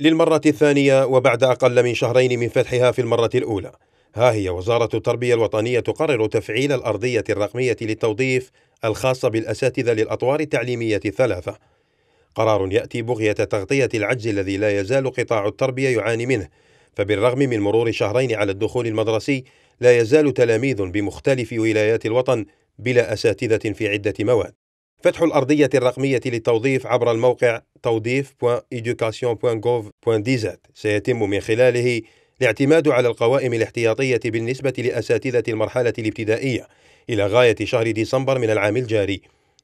للمرة الثانية وبعد أقل من شهرين من فتحها في المرة الأولى ها هي وزارة التربية الوطنية تقرر تفعيل الأرضية الرقمية للتوظيف الخاصة بالأساتذة للأطوار التعليمية الثلاثة قرار يأتي بغية تغطية العجز الذي لا يزال قطاع التربية يعاني منه فبالرغم من مرور شهرين على الدخول المدرسي لا يزال تلاميذ بمختلف ولايات الوطن بلا أساتذة في عدة مواد فتح الأرضية الرقمية للتوظيف عبر الموقع توظيف.education.gov.dz سيتم من خلاله الاعتماد على القوائم الاحتياطية بالنسبة لأساتذة المرحلة الابتدائية إلى غاية شهر ديسمبر من العام الجاري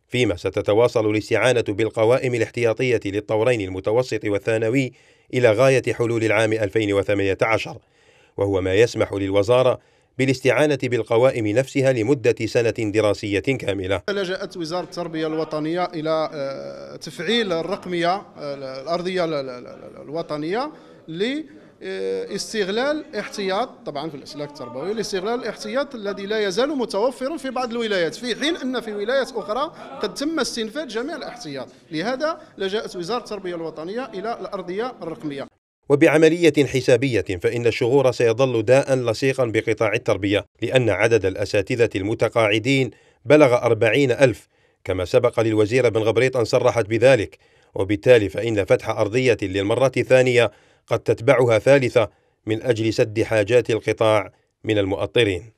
فيما ستتواصل الاستعانة بالقوائم الاحتياطية للطورين المتوسط والثانوي إلى غاية حلول العام 2018 وهو ما يسمح للوزارة بالاستعانة بالقوائم نفسها لمدة سنة دراسية كاملة لجأت وزارة التربية الوطنية إلى آه، تفعيل الرقمية آه، الأرضية الوطنية لاستغلال احتياط طبعا في الاسلاك التربوي لاستغلال الاحتياط الذي لا يزال متوفرا في بعض الولايات في حين ان في ولايات اخرى قد تم استنفاد جميع الاحتياط لهذا لجأت وزاره التربيه الوطنيه الى الارضيه الرقميه وبعملية حسابية فإن الشغور سيظل داء لصيقا بقطاع التربية لأن عدد الأساتذة المتقاعدين بلغ أربعين ألف كما سبق للوزير بن غبريط أن صرحت بذلك وبالتالي فإن فتح أرضية للمرة الثانية قد تتبعها ثالثة من أجل سد حاجات القطاع من المؤطرين